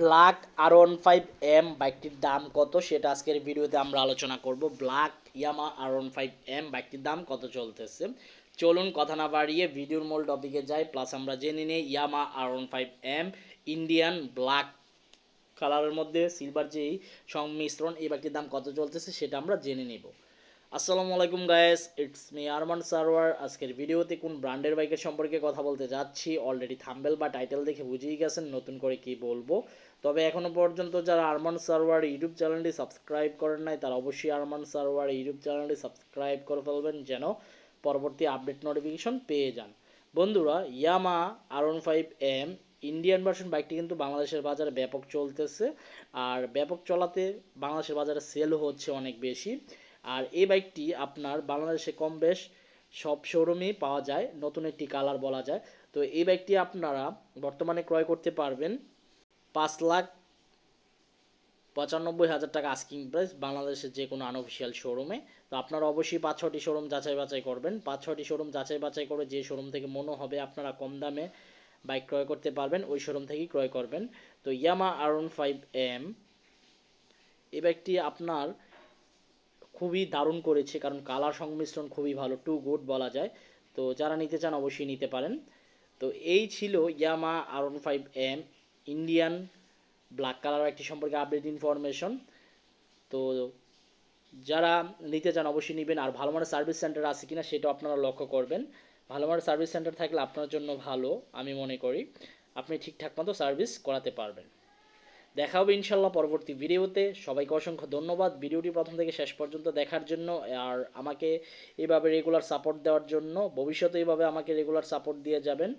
black R one five M বাইকটির দাম কত সেটা আজকের ভিডিওতে আমরা আলোচনা করব black Yamaha R one five M বাইকটির দাম কত চলতেছে চলুন কথা না বাড়িয়ে ভিডিওর মূল টপিকে যাই প্লাস আমরা জেনে নিই Yamaha R one five M Indian black কালারের মধ্যে সিলভার যেই সংমিশ্রণ এই বাইকটির দাম কত চলতেছে সেটা আমরা জেনে নেব আসসালামু আলাইকুম guys it's me Arman server আজকের ভিডিওতে কোন ব্র্যান্ডের বাইকের সম্পর্কে কথা বলতে যাচ্ছি অলরেডি থাম্বেল বা টাইটেল দেখে বুঝেই গেছেন নতুন করে কি বলবো তবে এখনও পর্যন্ত যারা আরমান সার্ভার ইউটিউব চ্যানেলটি সাবস্ক্রাইব করেন নাই তারা অবশ্যই আরমান সার্ভার ইউটিউব চ্যানেলটি সাবস্ক্রাইব করে ফেলবেন যেন পরবর্তী আপডেট নোটিফিকেশন পেয়ে যান বন্ধুরা Yamaha R one five M Indian version বাইকটি কিন্তু বাংলাদেশের বাজারে ব্যাপক চলতেছে আর ব্যাপক চলাতে বাংলাদেশের বাজারে সেল হচ্ছে অনেক বেশি আর এই বাইকটি আপনার বাংলাদেশে কম বেশ সব শোরুমেই পাওয়া যায় নতুন একটি কালার বলা যায় তো এই বাইকটি আপনারা বর্তমানে ক্রয় করতে পারবেন পাঁচ লাখ পঁচানব্বই হাজার টাকা আস্কিং প্রাইস বাংলাদেশের যে কোনো আনঅফিসিয়াল শোরুমে তো আপনারা অবশ্যই পাঁচ ছটি শোরুম যাচাই বাছাই করবেন পাঁচ ছটি শোরুম যাচাই বাছাই করে যে শোরুম থেকে মনে হবে আপনারা কম দামে বাইক ক্রয় করতে পারবেন ওই শোরুম থেকেই ক্রয় করবেন তো ইয়ামা আরন ফাইভ এম এই বাইকটি আপনার খুবই দারুণ করেছে কারণ কালার সংমিশ্রণ খুবই ভালো টু গুড বলা যায় তো যারা নিতে চান অবশ্যই নিতে পারেন তো এই ছিল Yamaha R one five M Indian black colour একটি সম্পর্কে আপডেট ইনফরমেশন তো যারা নিতে চান অবশ্যই নেবেন আর ভালো মানের সার্ভিস সেন্টার আছে কিনা সেটা আপনারা লক্ষ্য করবেন ভালো মানের সার্ভিস সেন্টার থাকলে আপনার জন্য ভালো আমি মনে করি আপনি ঠিকঠাক মতো সার্ভিস করাতে পারবেন দেখা হবে ইনশাল্লাহ পরবর্তী ভিডিওতে সবাইকে অসংখ্য ধন্যবাদ ভিডিওটি প্রথম থেকে শেষ পর্যন্ত দেখার জন্য আর আমাকে এভাবে রেগুলার সাপোর্ট দেওয়ার জন্য ভবিষ্যতে এইভাবে আমাকে রেগুলার সাপোর্ট দিয়ে যাবেন